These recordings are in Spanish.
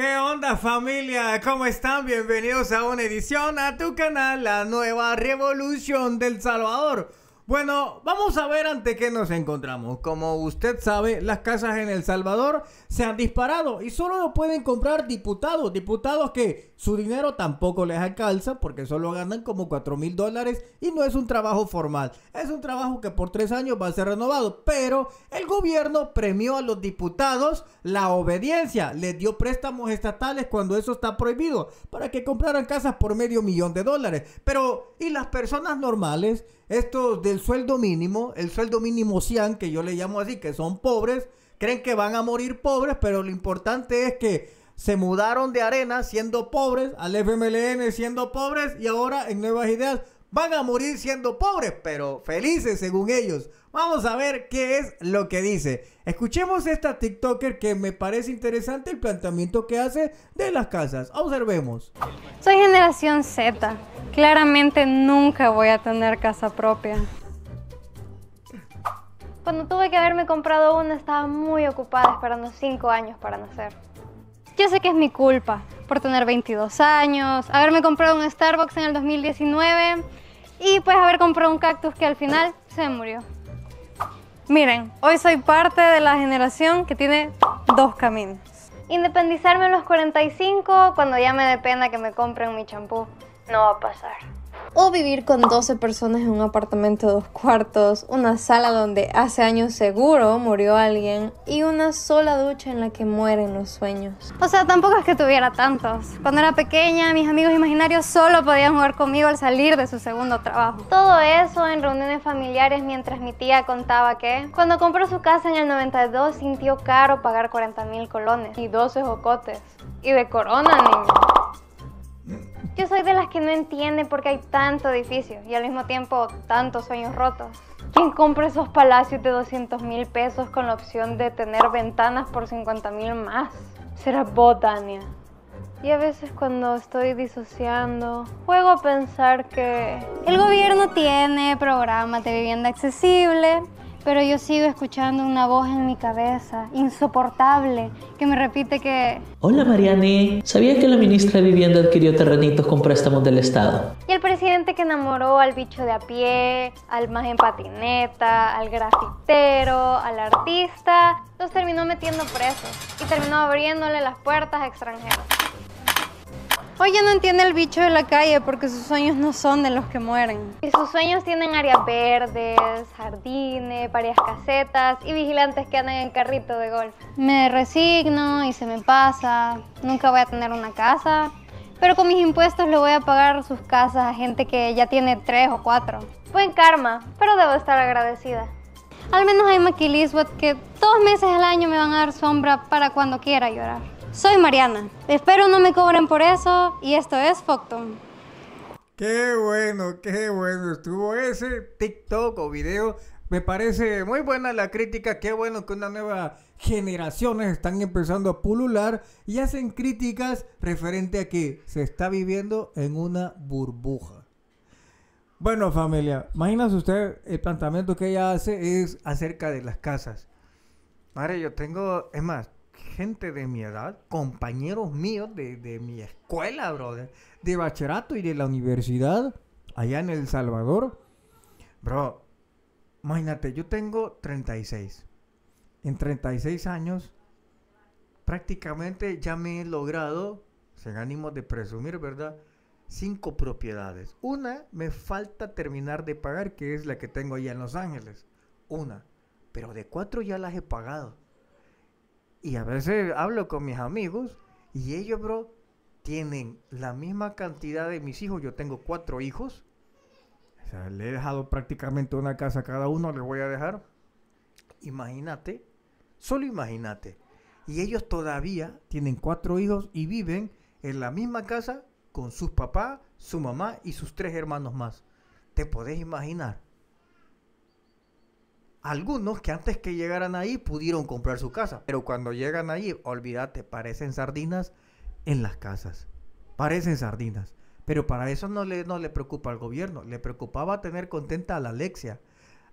¿Qué onda familia? ¿Cómo están? Bienvenidos a una edición a tu canal, la nueva revolución del Salvador bueno, vamos a ver ante qué nos encontramos. Como usted sabe, las casas en El Salvador se han disparado y solo lo pueden comprar diputados. Diputados que su dinero tampoco les alcanza porque solo ganan como 4 mil dólares y no es un trabajo formal. Es un trabajo que por tres años va a ser renovado. Pero el gobierno premió a los diputados la obediencia. Les dio préstamos estatales cuando eso está prohibido para que compraran casas por medio millón de dólares. Pero, ¿y las personas normales? Esto del sueldo mínimo, el sueldo mínimo CIAN, que yo le llamo así, que son pobres, creen que van a morir pobres, pero lo importante es que se mudaron de arena siendo pobres, al FMLN siendo pobres y ahora en Nuevas Ideas van a morir siendo pobres, pero felices según ellos. Vamos a ver qué es lo que dice. Escuchemos esta TikToker que me parece interesante el planteamiento que hace de las casas. Observemos. Soy generación Z. Claramente nunca voy a tener casa propia. Cuando tuve que haberme comprado una estaba muy ocupada esperando 5 años para nacer. Yo sé que es mi culpa por tener 22 años, haberme comprado un Starbucks en el 2019 y pues haber comprado un cactus que al final se murió. Miren, hoy soy parte de la generación que tiene dos caminos. Independizarme a los 45 cuando ya me dé pena que me compren mi champú no va a pasar. O vivir con 12 personas en un apartamento de dos cuartos, una sala donde hace años seguro murió alguien y una sola ducha en la que mueren los sueños. O sea, tampoco es que tuviera tantos. Cuando era pequeña, mis amigos imaginarios solo podían jugar conmigo al salir de su segundo trabajo. Todo eso en reuniones familiares mientras mi tía contaba que cuando compró su casa en el 92 sintió caro pagar 40 mil colones y 12 jocotes. Y de corona, niño. Yo soy de las que no entiende por qué hay tanto edificio y al mismo tiempo tantos sueños rotos. ¿Quién compra esos palacios de 200 mil pesos con la opción de tener ventanas por 50 mil más? Será vos, Y a veces cuando estoy disociando, juego a pensar que el gobierno tiene programas de vivienda accesible, pero yo sigo escuchando una voz en mi cabeza, insoportable, que me repite que... Hola Mariani, sabía que la ministra de Vivienda adquirió terrenitos con préstamos del Estado? Y el presidente que enamoró al bicho de a pie, al más en patineta, al grafitero, al artista, los terminó metiendo presos y terminó abriéndole las puertas a extranjeros. Hoy ya no entiende el bicho de la calle porque sus sueños no son de los que mueren. Y sus sueños tienen áreas verdes, jardines, varias casetas y vigilantes que andan en carrito de golf. Me resigno y se me pasa. Nunca voy a tener una casa. Pero con mis impuestos le voy a pagar sus casas a gente que ya tiene tres o cuatro. Buen karma, pero debo estar agradecida. Al menos hay maquiliswat que dos meses al año me van a dar sombra para cuando quiera llorar. Soy Mariana. Espero no me cobren por eso y esto es Focton. Qué bueno, qué bueno estuvo ese TikTok o video. Me parece muy buena la crítica, qué bueno que una nueva Generación están empezando a pulular y hacen críticas referente a que se está viviendo en una burbuja. Bueno, familia, imagínense usted el planteamiento que ella hace es acerca de las casas. Madre, yo tengo, es más, gente de mi edad, compañeros míos de, mi escuela, bro, de bachillerato y de la universidad, allá en El Salvador. Bro, imagínate, yo tengo 36. En 36 años, prácticamente ya me he logrado, sin ánimo de presumir, ¿verdad? Cinco propiedades. Una me falta terminar de pagar, que es la que tengo allá en Los Ángeles. Una. Pero de cuatro ya las he pagado. Y a veces hablo con mis amigos y ellos, bro, tienen la misma cantidad de mis hijos. Yo tengo cuatro hijos. le he dejado prácticamente una casa a cada uno, le voy a dejar. Imagínate, solo imagínate. Y ellos todavía tienen cuatro hijos y viven en la misma casa con sus papás, su mamá y sus tres hermanos más. ¿Te podés imaginar? Algunos que antes que llegaran ahí pudieron comprar su casa, pero cuando llegan ahí olvídate, parecen sardinas en las casas. Parecen sardinas. Pero para eso no le, no le preocupa al gobierno, le preocupaba tener contenta a la Alexia,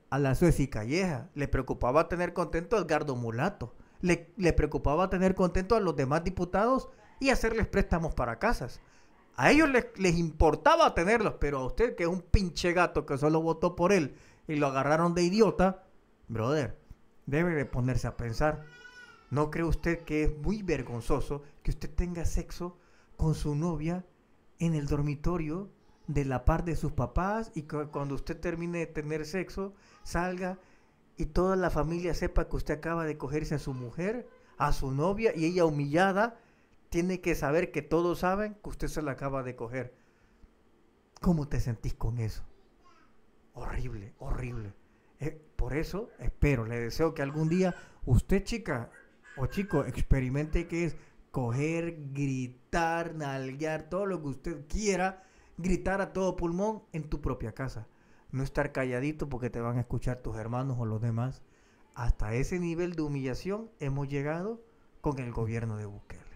a la Sueci Calleja, le preocupaba tener contento a Edgardo Mulato, le, le preocupaba tener contento a los demás diputados y hacerles préstamos para casas. A ellos les, les, importaba tenerlos, pero a usted, que es un pinche gato que solo votó por él y lo agarraron de idiota, Brother, debe de ponerse a pensar. ¿No cree usted que es muy vergonzoso que usted tenga sexo con su novia en el dormitorio de la par de sus papás y que cuando usted termine de tener sexo salga y toda la familia sepa que usted acaba de cogerse a su mujer, a su novia y ella humillada tiene que saber que todos saben que usted se la acaba de coger. ¿Cómo te sentís con eso? Horrible, horrible. Eh, por eso espero, le deseo que algún día usted chica o chico experimente que es coger, gritar, nalguear, todo lo que usted quiera, gritar a todo pulmón en tu propia casa. No estar calladito porque te van a escuchar tus hermanos o los demás. Hasta ese nivel de humillación hemos llegado con el gobierno de Bukele.